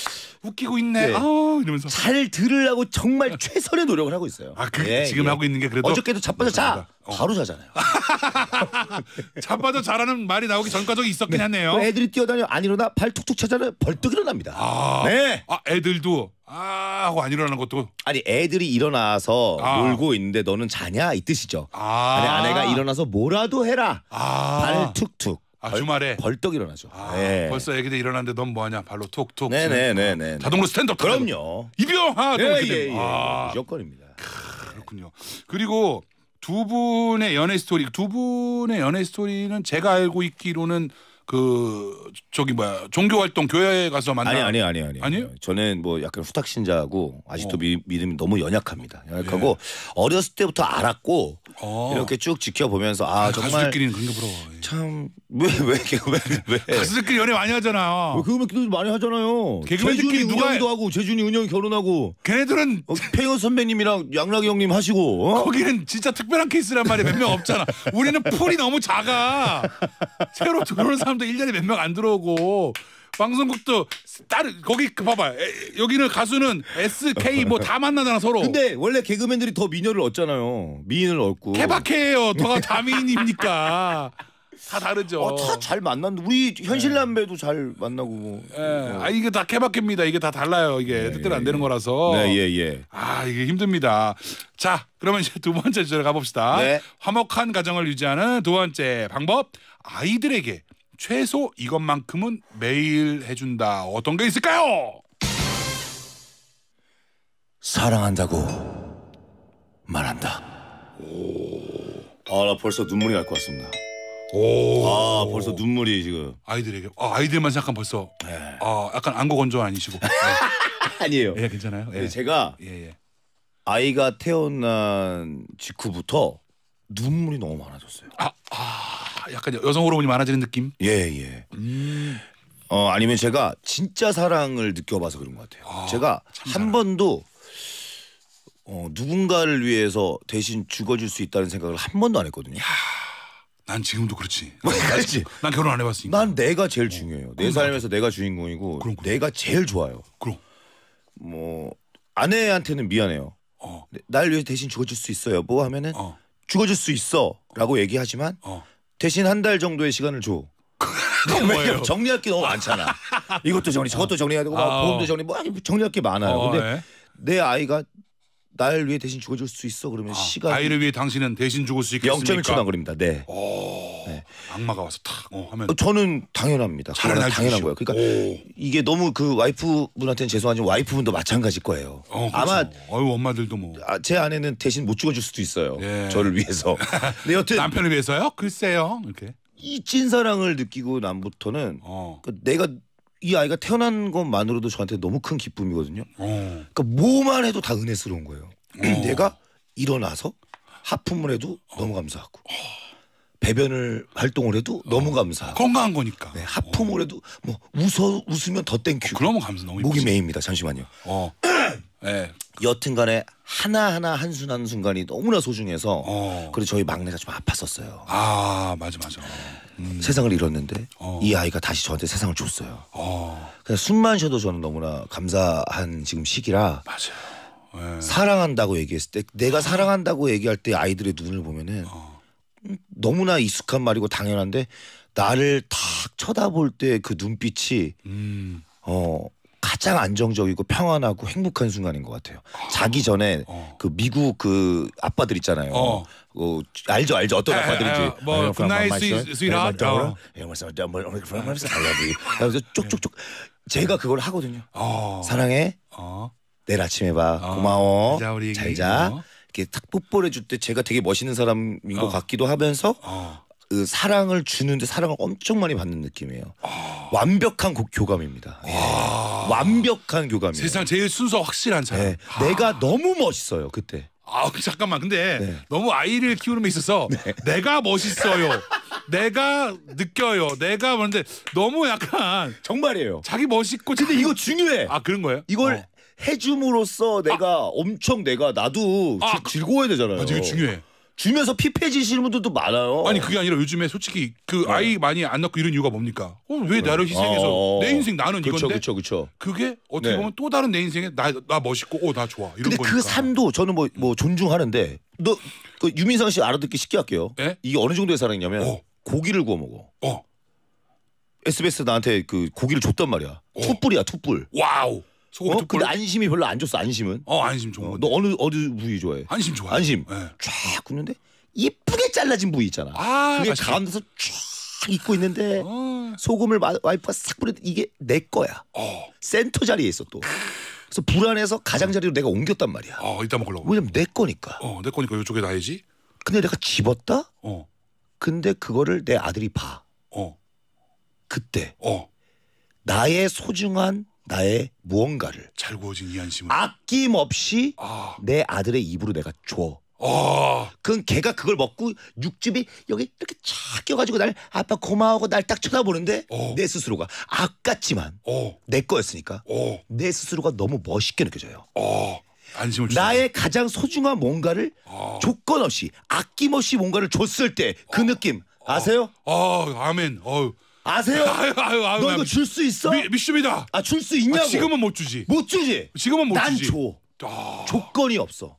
웃기고 있네. 네. 아 이러면서 잘 들으려고 정말 최선의 노력을 하고 있어요. 아, 그, 예, 지금 예. 하고 있는 게 그래도 어저께도 자빠져 자 어. 바로 자잖아요. 자빠져 자라는 말이 나오기 전까지 있었긴 네. 하네요. 그 애들이 뛰어다녀 안 일어나 발 툭툭 쳐자는 벌떡 일어납니다. 아, 네. 아 애들도 아 하고 안 일어나는 것도 아니 애들이 일어나서 아. 놀고 있는데 너는 자냐 이 뜻이죠. 아. 아니 아내가 일어나서 뭐라도 해라. 아. 발 툭툭 아, 벌- 주말에? 벌떡 일어나죠. 아, 네. 벌써 애기들 일어났는데 넌 뭐하냐? 발로 톡톡. 네네네네. 네, 네, 네, 자동으로 스탠드업. 그럼요. 이병하. 아, 예, 예, 예. 아, 무조건입니다. 그렇군요. 그리고 두 분의 연애 스토리, 두 분의 연애 스토리는 제가 알고 있기로는 그 저기 뭐야 종교 활동 교회에 가서 만나. 아니 아니 아니 아니. 아니에요? 저는 뭐 약간 후탁 신자고 아직도 어. 믿음이 너무 연약합니다. 연약하고 예. 어렸을 때부터 알았고 어. 이렇게 쭉 지켜보면서 아, 아 정말 가수들끼리는 그런 게 부러워. 예. 참왜왜왜 왜, 왜, 가수들끼리 연애 많이 하잖아. 요 그러면 거도 많이 하잖아요. 개그맨들끼리 누가 도 하고 재준이 은영이 결혼하고 걔네들은 어, 폐연 선배님이랑 양락이 형님 하시고 어? 거기는 진짜 특별한 케이스란 말이 몇 명 없잖아. 우리는 풀이 너무 작아. 새로 들어오는 사람도 1년에 몇 명 안 들어오고 방송국도 다른 거기 그 봐봐 에, 여기는 가수는 SK 뭐 다 만나잖아 서로. 근데 원래 개그맨들이 더 미녀를 얻잖아요. 미인을 얻고. 케바케예요. 더가 다 미인입니까? 다 다르죠. 어, 다잘 만난 우리 현실 남배도 네. 잘 만나고. 뭐. 예. 어. 아 이게 다 케바케입니다. 이게 다 달라요. 이게 네, 뜻대로 안 예, 되는 예. 거라서. 네, 예, 예. 아 이게 힘듭니다. 자, 그러면 이제 두 번째 주제로 가봅시다. 네. 화목한 가정을 유지하는 두 번째 방법 아이들에게 최소 이것만큼은 매일 해준다. 어떤 게 있을까요? 사랑한다고 말한다. 아, 나 벌써 눈물이 날 것 같습니다. 오. 아, 벌써 눈물이 지금. 아이들에게. 아, 아이들만 생각하면 벌써. 네. 아, 약간 안고 건조 아니시고. 네. 아니에요. 예, 괜찮아요. 네, 예. 제가 예, 예. 아이가 태어난 직후부터 눈물이 너무 많아졌어요. 아, 아. 약간 여성 호르몬이 많아지는 느낌? 예, 예. 음. 어, 아니면 제가 진짜 사랑을 느껴봐서 그런 것 같아요. 아, 제가 한 번도 어, 누군가를 위해서 대신 죽어줄 수 있다는 생각을 한 번도 안 했거든요. 야, 난 지금도 그렇지. 그렇지. 난 결혼 안 해봤으니까. 난 내가 제일 어, 중요해요. 내 삶에서 내가 주인공이고 그럼, 그럼. 내가 제일 좋아요. 그럼. 뭐 아내한테는 미안해요. 어. 날 위해 대신 죽어줄 수 있어 요뭐 하면은 어. 죽어줄 수 있어라고 얘기하지만 어. 대신 한 달 정도의 시간을 줘. 뭐 정리할 게 너무 많잖아. 이것도 정리, 저것도 정리해야 되고, 막아 보험도 어. 정리, 뭐 정리할 게 많아요. 어, 근데 네. 내 아이가 날 위해 대신 죽어줄 수 있어 그러면 아, 시간 아이를 위해 당신은 대신 죽을 수 있겠습니까? 0.1초 남그립니다. 네. 오, 네. 악마가 와서 탁 어, 하면 어, 저는 당연합니다. 당연한 거예요. 그러니까 오. 이게 너무 그 와이프분한테는 죄송하지만 와이프분도 마찬가지일 거예요. 어, 그렇죠. 아마 어유 엄마들도 뭐. 아, 제 아내는 대신 못 죽어줄 수도 있어요. 예. 저를 위해서. 근데 여튼 남편을 위해서요? 글쎄요. 이렇게. 이 찐사랑을 느끼고 난부터는 어. 그러니까 내가 이 아이가 태어난 것만으로도 저한테 너무 큰 기쁨이거든요. 어. 그러니까 뭐만 해도 다 은혜스러운 거예요. 어. 내가 일어나서 하품을 해도 너무 감사하고 배변을 활동을 해도 어. 너무 감사하고 건강한 거니까. 네, 하품을 해도 뭐 웃어 웃으면 더 땡큐. 어, 그러면 감사 너무 목이 메입니다. 잠시만요. 어. 네. 여튼간에 하나하나 한순한 순간이 너무나 소중해서 어. 그리고 저희 막내가 좀 아팠었어요. 아 맞아 맞아. 음. 세상을 잃었는데 어. 이 아이가 다시 저한테 세상을 줬어요. 어. 그냥 숨만 쉬어도 저는 너무나 감사한 지금 시기라. 맞아요. 네. 사랑한다고 얘기했을 때 내가 사랑한다고 얘기할 때 아이들의 눈을 보면은 어. 음, 너무나 익숙한 말이고 당연한데 나를 탁 쳐다볼 때 그 눈빛이 음. 어 가장 안정적이고 평안하고 행복한 순간인 것 같아요. 자기 전에 어. 그 미국 그 아빠들 있잖아요. 어. 어, 알죠 알죠 어떤 아빠들인지. 어. 뭐 굿나잇 스위트하트. 어. 그래서 쭉쭉쭉 제가 그걸 하거든요. 어. 사랑해. 내일 아침에 봐. 고마워. 잘 자. 이렇게 탁 뽀뽀를 줄때 제가 되게 멋있는 사람인 것 같기도 하면서 그 사랑을 주는데 사랑을 엄청 많이 받는 느낌이에요. 아... 완벽한 고, 교감입니다. 예. 아. 완벽한 교감이에요. 세상 제일 순서 확실한 사람. 예. 아... 내가 너무 멋있어요 그때. 아 잠깐만 근데 네. 너무 아이를 키우는 데 있어서 네. 내가 멋있어요. 내가 느껴요. 내가 그런데 너무 약간 정말이에요. 자기 멋있고 근데 이거 중요해. 아 그런 거예요? 이걸 어. 해줌으로써 내가 엄청 내가 나도 아. 즐거워야 되잖아요. 맞아, 이거 중요해. 주면서 피폐해지시는 분들도 많아요. 아니 그게 아니라 요즘에 솔직히 그 네. 아이 많이 안 낳고 이런 이유가 뭡니까? 어, 왜 나를 네. 희생해서 어, 어. 내 인생 나는 그쵸, 이건데 그쵸, 그쵸. 그게 어떻게 네. 보면 또 다른 내 인생에 나, 나 멋있고 오나 어, 좋아 이런 근데 그 거니까. 그 삶도 저는 뭐, 뭐 존중하는데 너그 유민상 씨 알아듣기 쉽게 할게요. 네? 이게 어느 정도의 사랑이냐면 어. 고기를 구워 먹어. 어. SBS 나한테 그 고기를 줬단 말이야. 어. 투뿔이야 투뿔. 와우. 소고기 어? 근데 안심이 별로 안 줬어. 안심은. 어 안심 좋은 어, 너 어느 어느 부위 좋아해? 안심 좋아 안심. 네. 쫙 굽는데 이쁘게 잘라진 부위 있잖아. 아, 그게 맛있다. 가운데서 쫙 익고 있는데 아. 소금을 마, 와이프가 싹 뿌려 이게 내 거야. 어. 센터 자리에 있어 또. 그래서 불안해서 가장자리로 내가 옮겼단 말이야. 어 이따 먹으려고. 왜냐면 내 거니까. 어내 거니까 이쪽에 놔야지. 근데 내가 집었다. 어. 근데 그거를 내 아들이 봐. 어. 그때. 어. 나의 소중한 나의 무언가를 잘 구워진 이 안심을 아낌없이 아. 내 아들의 입으로 내가 줘. 아. 그건 걔가 그걸 먹고 육즙이 여기 이렇게 착 껴가지고 날 아빠 고마워하고 날 딱 쳐다보는데 어. 내 스스로가 아깝지만 어. 내 거였으니까 어. 내 스스로가 너무 멋있게 느껴져요. 아. 안심을 나의 가장 소중한 뭔가를 아. 조건 없이 아낌없이 뭔가를 줬을 때그 어. 느낌 아세요? 아 아멘. 어 아세요? 아유 아유 아유. 너 이거 줄 수 있어? 미, 미슈비다. 아줄 수 있냐고. 아, 지금은 못 주지. 못 주지. 지금은 못난 주지. 난 줘. 아... 조건이 없어.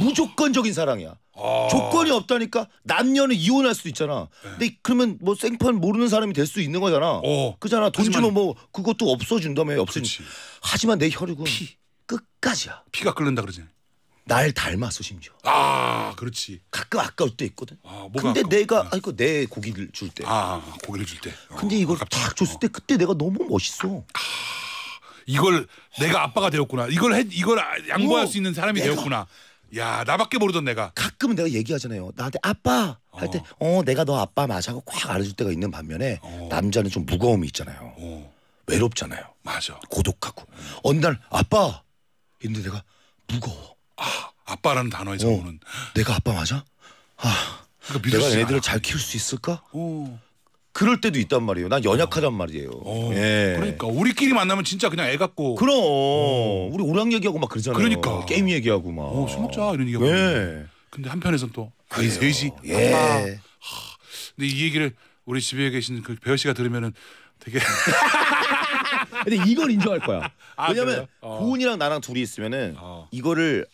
무조건적인 사랑이야. 아... 조건이 없다니까 남녀는 이혼할 수 있잖아. 네. 근데 그러면 뭐 생판 모르는 사람이 될 수 있는 거잖아. 어. 그잖아. 돈 하지만... 주면 뭐 그것도 없어준다며 없어진. 하지만 내 혈육은 피. 끝까지야. 피가 끓는다 그러지. 날닮아서 심지어. 아 그렇지. 가끔 아까울 때 있거든. 아, 근데 아까워? 내가 네. 아 이거 그 내 고기를 줄 때. 아, 아, 아 고기를 줄 때. 어, 근데 이걸 딱 줬을 때 그때 내가 너무 멋있어. 아, 이걸 내가 아빠가 되었구나. 이걸 해, 이걸 양보할 어, 수 있는 사람이 내가, 되었구나. 야 나밖에 모르던 내가. 가끔은 내가 얘기하잖아요. 나한테 아빠 할 때, 어, 어 내가 너 아빠 맞아고 꽉 안아줄 때가 있는 반면에 어. 남자는 좀 무거움이 있잖아요. 어. 외롭잖아요. 맞아. 고독하고 어느 날 아빠 근데 내가 무거워. 아, 아빠라는 단어에서 오, 오는 어, 내가 아빠 맞아? 아, 그러니까 내가 애들을 잘 키울 수 있을까? 오. 어. 그럴 때도 있단 말이에요. 난 연약하단 말이에요. 어, 예. 그러니까 우리끼리 만나면 진짜 그냥 애 같고. 그럼 어. 우리 오락 얘기하고 막 그러잖아요. 그러니까 게임 얘기하고 막. 어, 술 먹자 이런 얘기하고. 예. 근데 한편에선 또 아이 그 셋이. 예. 아, 하. 근데 이 얘기를 우리 집에 계신 그 배우 씨가 들으면은 되게. 근데 이걸 인정할 거야. 아, 왜냐면 아, 고은이랑 어. 나랑 둘이 있으면은 어. 이거를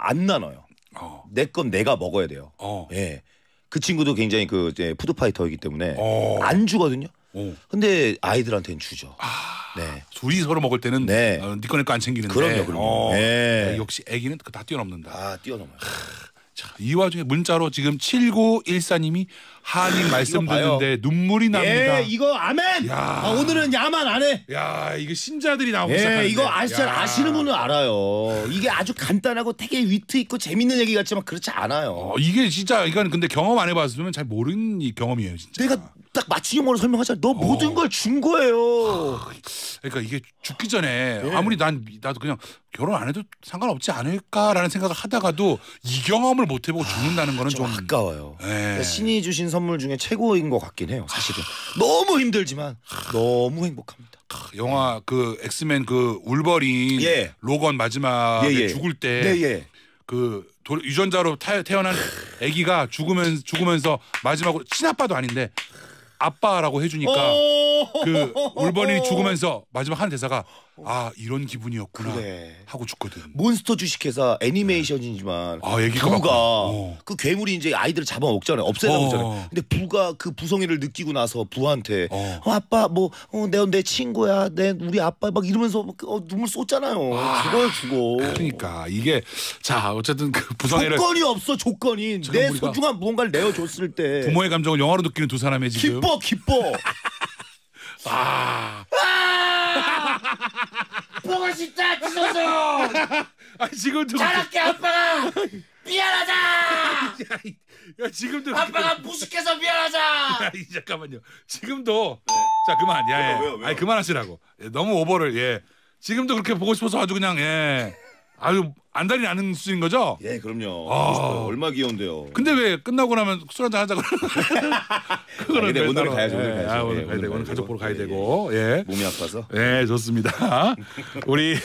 안 나눠요. 어. 내건 내가 먹어야 돼요. 어. 예. 그 친구도 굉장히 그 이제 푸드파이터이기 때문에 어. 안 주거든요. 오. 어. 근데 아이들한테는 주죠. 아, 네. 둘리 서로 먹을 때는 네. 어, 네 거네 거안 챙기는데. 그럼요, 그럼요. 어, 네. 아, 역시 애기는 그 다 뛰어넘는다. 아, 뛰어넘어요. 하, 자, 이 와중에 문자로 지금 7914님이 하나님 말씀 듣는데 눈물이 예, 납니다. 예, 이거 아멘. 야. 아, 오늘은 야만 안 해. 야, 이게 신자들이 나오고 예, 시작하 이거 아시, 아시는 분은 알아요. 이게 아주 간단하고 되게 위트 있고 재밌는 얘기 같지만 그렇지 않아요. 어, 이게 진짜 이건 근데 경험 안 해봤으면 잘 모르는 이 경험이에요, 진짜. 내가 딱 맞춤형으로 설명하잖아. 너 모든 어. 걸준 거예요. 그러니까 이게 죽기 전에 예. 아무리 난 나도 그냥 결혼 안 해도 상관없지 않을까라는 생각을 하다가도 이 경험을 못 해보고 아, 죽는다는 거는 좀, 좀 아까워요. 예. 그러니까 신이 주신 선물 중에 최고인 것 같긴 해요. 사실은 너무 힘들지만 너무 행복합니다. 영화 그 엑스맨 그 울버린 예. 로건 마지막에 예, 예. 죽을 때그 네, 예. 유전자로 태, 태어난 아기가 죽으면 죽으면서 마지막으로 친아빠도 아닌데 아빠라고 해주니까 그 올버린이 죽으면서 마지막 한 대사가 아 이런 기분이었구나 그래. 하고 죽거든. 몬스터 주식회사 애니메이션이지만 네. 아 얘기가 부가 어. 그 괴물이 이제 아이들을 잡아먹잖아요. 없애잖아요. 어, 어, 어. 근데 부가 그 부성애를 느끼고 나서 부한테 어. 어, 아빠 뭐내내 어, 내 친구야 내 우리 아빠 막 이러면서 막, 눈물 쏟잖아요. 아. 죽어요 죽어. 그러니까 이게 자 어쨌든 그 부성애를 조건이 없어 조건이 내 소중한 무언가를 내어줬을 때 부모의 감정을 영화로 느끼는 두 사람의 지금 기뻐 기뻐. 아. 아! 보고 싶다 지선수. 아 지금도 잘할게 아빠가 미안하다. 야 지금도 아빠가 무식해서 미안하다. 야, 잠깐만요. 지금도 네. 자 그만. 야, 야. 예. 왜요, 왜요? 아니 그만하시라고. 예, 너무 오버를 예. 지금도 그렇게 보고 싶어서 아주 그냥 예. 아주 안달이 나는 수인 준 거죠? 예, 그럼요. 아. 얼마 귀여운데요. 근데 왜 끝나고 나면 술 한 잔 하자고 아, 그거는 아, 오늘 가야죠, 오늘 예, 가야죠. 아, 오늘 예, 가야 오늘 오늘 가족 보러 가야 예, 되고 예. 예. 몸이 아파서. 네 좋습니다. 우리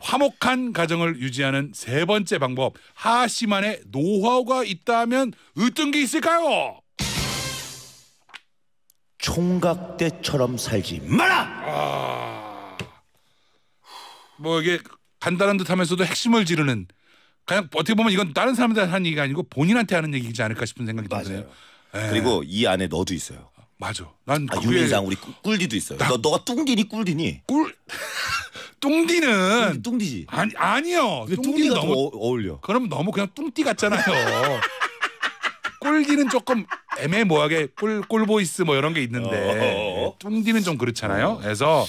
화목한 가정을 유지하는 세 번째 방법 하씨만의 노하우가 있다면 어떤 게 있을까요? 총각대처럼 살지 마라. 아. 뭐 이게 간단한 듯하면서도 핵심을 지르는 그냥 어떻게 보면 이건 다른 사람들한테 하는 얘기가 아니고 본인한테 하는 얘기지 않을까 싶은 생각이 드네요. 예. 그리고 이 안에 너도 있어요. 맞아. 난 아, 유민상 우리 꿀디도 있어요. 나... 너 너가 뚱디니 꿀디니? 꿀 뚱디는 뚱디, 지 아니 아니요. 뚱디가 너무 어, 울려 그럼 너무 그냥 뚱띠 같잖아요. 똘기는 조금 애매모하게 꿀, 보이스뭐 이런 게 있는데 어, 어, 어, 어. 네, 뚱디는 좀 그렇잖아요. 그래서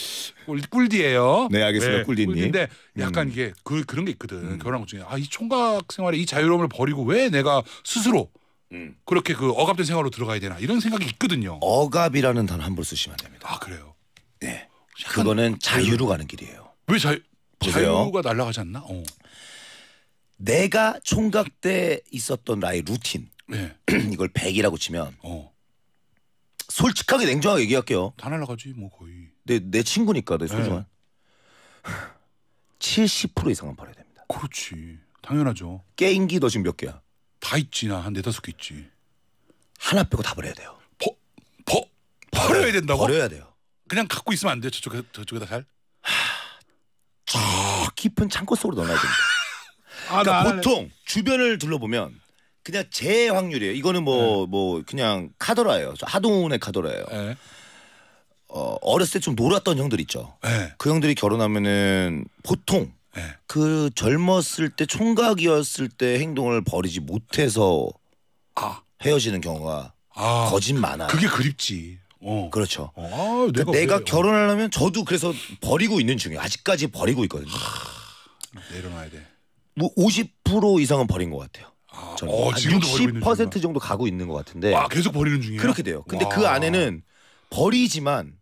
꿀, 디예요 네, 알겠습니다. 네, 꿀디님. 꿀디데 약간 음. 이게 그, 그런 게 있거든. 음. 결혼한 것 중에 아, 이 총각 생활에 이 자유로움을 버리고 왜 내가 스스로 음. 그렇게 그 억압된 생활로 들어가야 되나 이런 생각이 있거든요. 억압이라는 단어한번 쓰시면 됩니다. 아, 그래요. 네. 그거는 그 자유로 가는 길이에요. 왜 자유, 보세요. 자유가 날아가지 않나? 어. 내가 총각 때 있었던 나의 루틴 네. 이걸 100이라고 치면 어. 솔직하게 냉정하게 얘기할게요. 다 날라가지 뭐 거의. 내, 내 친구니까 내 네. 소중한. 네. 70% 이상은 팔아야 됩니다. 그렇지. 당연하죠. 게임기 너 지금 몇 개야? 다 있지 나한 네다섯 개 있지. 하나 빼고 다 버려야 돼요. 버, 버, 버려야 된다고? 버려야 돼요. 그냥 갖고 있으면 안 돼요 저쪽에, 저쪽에다 살? 저 깊은 창고 속으로 넣어놔야 됩니다. 아, 그러니까 보통 주변을 둘러보면 그냥 제 확률이에요. 이거는 뭐뭐 네. 뭐 그냥 카더라예요. 하동운의 카더라예요. 네. 어, 어렸을 때 좀 놀았던 형들 있죠. 네. 그 형들이 결혼하면은 보통 네. 그 젊었을 때 총각이었을 때 행동을 버리지 못해서 아. 헤어지는 경우가 아. 거짓 많아요. 그게 그립지. 어. 그렇죠. 어. 아, 그러니까 내가, 내가 결혼하려면 저도 그래서 버리고 있는 중이에요. 아직까지 버리고 있거든요. 하... 내려놔야 돼. 뭐 50% 이상은 버린 것 같아요. 아, 저는 어, 한 지금도 버60% 정도 가고 있는 것 같은데 와 아, 계속 버리는 중이에요. 그렇게 돼요. 근데 그 와. 그 안에는 버리지만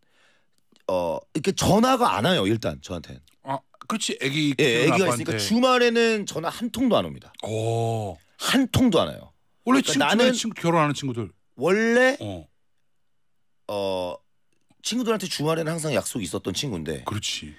어 이렇게 전화가 안 와요 일단 저한테는. 아 그렇지 애기 예, 애기가 있으니까 주말에는 전화 한 통도 안 옵니다. 오. 한 통도 안 와요. 원래 그러니까 친구, 나는 친구 결혼하는 친구들 원래 어. 어 친구들한테 주말에는 항상 약속이 있었던 친구인데. 그렇지.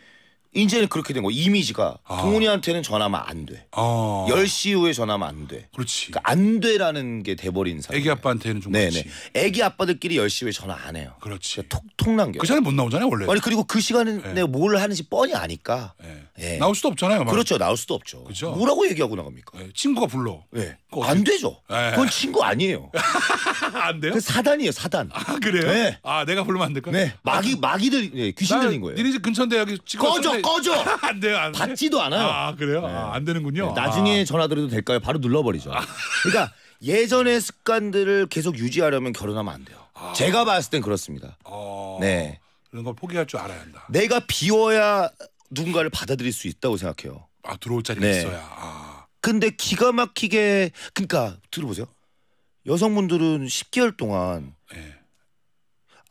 이제는 그렇게 된거 이미지가 아. 동훈이한테는 전하면 화안 돼. 아. 10시 후에 전하면 화안 돼. 그렇지. 그러니까 안 돼라는 게 돼버린 상황. 애기 아빠한테는 좀 네네. 그렇지. 애기 아빠들끼리 10시 후에 전화 안 해요. 그렇지. 톡톡 난게그 시간에 못 나오잖아요 원래. 아니 그리고 그 시간에 네. 내가 뭘 하는지 뻔히 아니까. 네. 네. 나올 수도 없잖아요. 말하자면. 그렇죠. 나올 수도 없죠. 그죠? 뭐라고 얘기하고 나갑니까? 네, 친구가 불러. 네. 꽃이. 안 되죠. 예. 그건 친구 아니에요. 안 돼요? 그 사단이에요, 사단. 아 그래요? 네. 아 내가 부면안 될까? 네. 마귀 마귀들 네, 귀신들인 거예요. 니네 집 근처인데 여기 꺼져, 꺼져! 안 돼요 안 돼. 받지도 않아요. 아 그래요? 네. 아, 안 되는군요. 네, 나중에 아. 전화드려도 될까요? 바로 눌러버리죠. 아. 그러니까 예전의 습관들을 계속 유지하려면 결혼하면 안 돼요. 아. 제가 봤을 땐 그렇습니다. 아, 네. 그런 걸 포기할 줄 알아야 한다. 내가 비워야 누군가를 받아들일 수 있다고 생각해요. 아 들어올 자리가 네. 있어야. 아. 근데 기가 막히게 그러니까 들어보세요. 여성분들은 10개월 동안 네.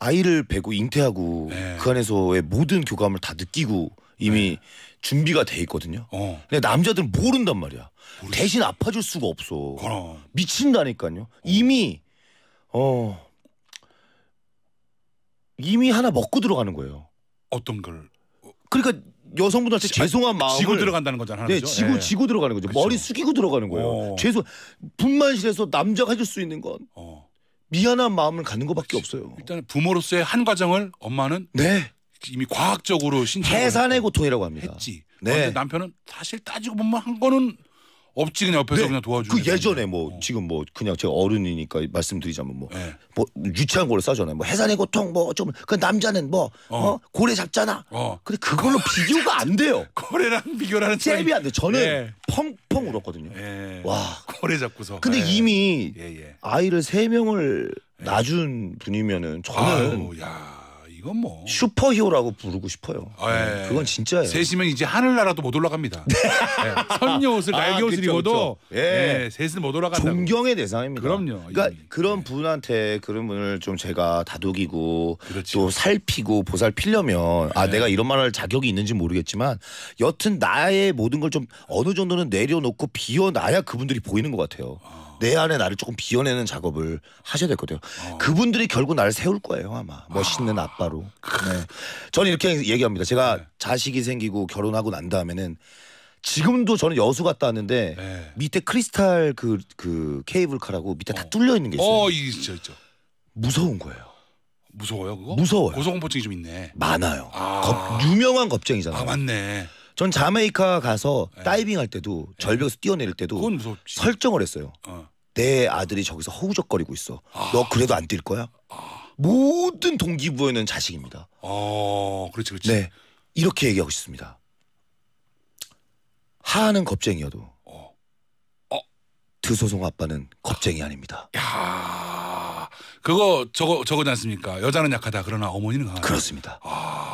아이를 베고 잉태하고 네. 그 안에서의 모든 교감을 다 느끼고 이미 네. 준비가 돼 있거든요. 어. 근데 남자들은 모른단 말이야. 모르겠어. 대신 아파줄 수가 없어. 그럼. 미친다니까요. 어. 이미 어 이미 하나 먹고 들어가는 거예요. 어떤 걸? 그러니까 여성분한테 들 죄송한 마음을 지고 들어간다는 거잖아요. 네, 지고 예. 지고 들어가는 거죠. 그쵸. 머리 숙이고 들어가는 거예요. 어. 죄송 분만실에서 남자가 해줄 수 있는 건 어. 미안한 마음을 갖는 것밖에 없어요. 일단 부모로서의 한 과정을 엄마는 네. 이미 과학적으로 신체 해산의 고통이라고 합니다. 했지. 네. 남편은 사실 따지고 보면 한 거는 없지 그냥 옆에서 네. 그냥 도와주고. 그 예전에 뭐 어. 지금 뭐 그냥 제가 어른이니까 말씀드리자면 뭐, 네. 뭐 유치한 걸로 싸잖아요. 뭐 해산의 고통 뭐 어쩌면 그 남자는 뭐 어. 어? 고래 잡잖아. 어. 근데 그걸로 비교가 안 돼요. 고래랑 비교하는 잽이 안 돼. 저는 예. 펑펑 울었거든요. 예. 와 고래 잡고서. 근데 예. 이미 예, 예. 아이를 세 명을 예. 낳아준 분이면은 저는 아유, 이건 뭐 슈퍼히어라고 부르고 싶어요. 아, 네, 예. 그건 진짜예요. 셋이면 이제 하늘나라도 못 올라갑니다. 네. 네. 선녀 아, 옷을 날개 옷을 그쵸, 입어도 그쵸. 예. 네, 셋은 못 올라간다. 존경의 대상입니다. 그럼요. 그러니까 이, 그런 네. 분한테 그런 분을 좀 제가 다독이고 그렇죠. 또 살피고 보살피려면 아 내가 이런 말할 자격이 있는지 모르겠지만 여튼 나의 모든 걸 좀 어느 정도는 내려놓고 비워놔야 그분들이 보이는 것 같아요. 아. 내 안에 나를 조금 비워내는 작업을 하셔야 될 거예요. 어. 그분들이 결국 나를 세울 거예요 아마 멋있는 아. 빠로 네. 저는 이렇게 얘기합니다. 제가 네. 자식이 생기고 결혼하고 난 다음에는 지금도 저는 여수 갔다 왔는데 네. 밑에 크리스탈 그, 그 케이블카라고 밑에 어. 다 뚫려 있는 게 있어요. 어, 있죠, 있죠. 무서운 거예요. 무서워요 그거? 무서워요. 고소공포증이 좀 있네. 많아요. 아. 겁, 유명한 겁쟁이잖아요. 아 맞네. 전 자메이카 가서 네. 예. 다이빙 할 때도 예. 절벽에서 뛰어내릴 때도 그건 무섭지. 설정을 했어요. 어. 내 아들이 저기서 허우적거리고 있어. 아. 너 그래도 안 뛸 거야? 아. 모든 동기부여는 자식입니다. 어, 그렇지, 그렇지. 네, 이렇게 얘기하고 싶습니다. 하하는 겁쟁이여도 어. 어. 드소송 아빠는 겁쟁이 아닙니다. 야, 그거 저거 저거지 않습니까? 여자는 약하다 그러나 어머니는 강하다. 그렇습니다. 아.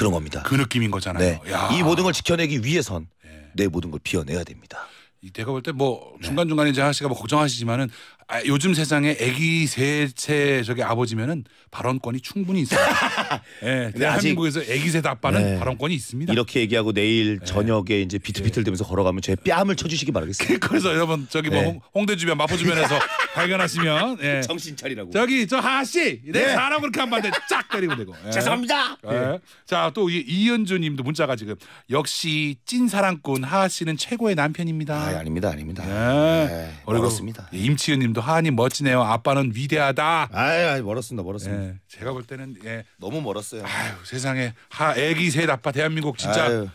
그런 겁니다. 그 느낌인 거잖아요. 네. 야. 이 모든 걸 지켜내기 위해선 예. 내 모든 걸 비워내야 됩니다. 내가 볼 때뭐 네. 중간 중간에 이제 하씨가 뭐 걱정하시지만은 아, 요즘 세상에 아기 세세 저기 아버지면은 발언권이 충분히 있어요. 예, 네, 한국에서 아기 세 아빠는 네. 발언권이 있습니다. 이렇게 얘기하고 내일 예. 저녁에 이제 비틀비틀대면서 예. 걸어가면 제 뺨을 쳐주시기 바라겠습니다. 그, 그래서 여러분 저기 뭐 네. 홍대 주변 마포 주변에서 발견하시면 예. 정신 차리라고. 저기 저 하씨 내 네. 사람 그렇게 안봤쫙 때리고 되고. 예. 죄송합니다. 예. 예. 자또 이현주님도 문자가 지금 역시 찐 사랑꾼 하씨는 최고의 남편입니다. 아, 닙니다 아닙니다. 예. 어렵습니다. 네, 임치현님도 그래도 하한이 멋지네요. 아빠는 위대하다. 아이, 아이 멀었습니다. 멀었습니다. 예, 제가 볼 때는 예, 너무 멀었어요. 아유 세상에 하 애기 셋 아빠 대한민국 진짜 아유.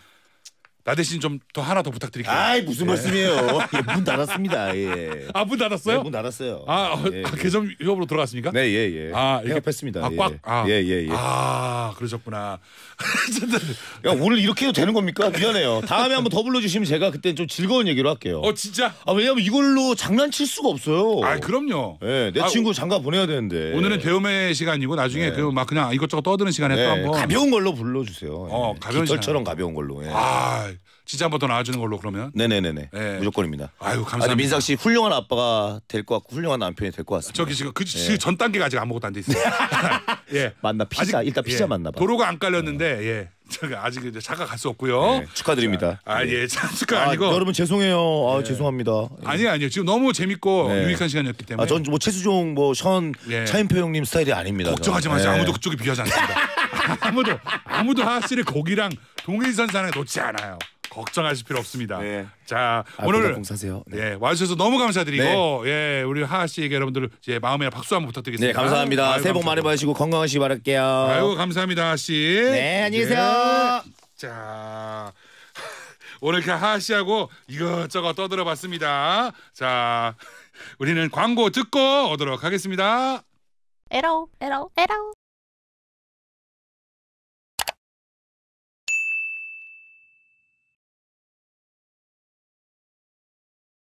나 대신 좀 더 하나 더 부탁드릴게요. 아이 무슨 예. 말씀이에요? 예, 문 닫았습니다. 예. 아문 닫았어요? 네, 문 닫았어요. 아, 어, 예, 아, 예. 계점 위협으로 들어갔습니까? 네, 예, 예. 아, 이게 렇폐했습니다 아, 꽉. 예 예. 아. 예, 예, 예. 아, 그러셨구나. 야, 오늘 이렇게 해도 되는 겁니까? 미안해요. 다음에 한번 더 불러주시면 제가 그때 좀 즐거운 얘기로 할게요. 어, 진짜? 아, 왜냐면 이걸로 장난칠 수가 없어요. 아, 그럼요. 예, 내 아, 친구 장가 보내야 되는데. 오늘은 배움의 시간이고 나중에 네. 그막 그냥 이것저것 떠드는 시간에 또 네, 한번 가벼운 걸로 불러주세요. 어, 가벼운 시처럼 가벼운 걸로. 아, 진짜 한 번 더 나와주는 걸로 그러면. 네네네 네. 네. 무조건입니다. 아유 감사합니다. 아니 민상 씨 훌륭한 아빠가 될 것 같고 훌륭한 남편이 될 것 같습니다. 저기 지금 그전 예. 단계가 아직 아무것도 안 돼 있어요. 예. 만나 피자 아직- 일단 피자 예. 만나 봐. 도로가 안 깔렸는데 예. 예. 제가 아직 이제 착가갈 수 없고요. 네, 축하드립니다. 아 예, 착각 아, 아니고. 여러분 죄송해요. 아 죄송합니다. 예. 아니 아니요. 지금 너무 재밌고 네. 유익한 시간이었기 아, 때문에. 아, 전뭐 최수종 뭐션 예. 차인표 형님 스타일이 아닙니다. 걱정하지 마세요. 예. 아무도 그쪽에 비하지 않습니다. 아무도 아무도 하하씨를 고기랑 동일선상에 놓지 않아요. 걱정하실 필요 없습니다. 네. 자 아, 오늘 공사세요. 네. 네, 와주셔서 너무 감사드리고 네. 예 우리 하하 씨에게 여러분들 예, 마음의 박수 한번 부탁드리겠습니다. 네 감사합니다. 아유, 새해 복 많이 받으시고 건강하시기 바랄게요. 아유 감사합니다 하하 씨. 네 안녕히 계세요. 예. 자. 오늘 이렇게 하하 씨하고 이것저것 떠들어봤습니다. 자, 우리는 광고 듣고 오도록 하겠습니다. 에러, 에러, 에러.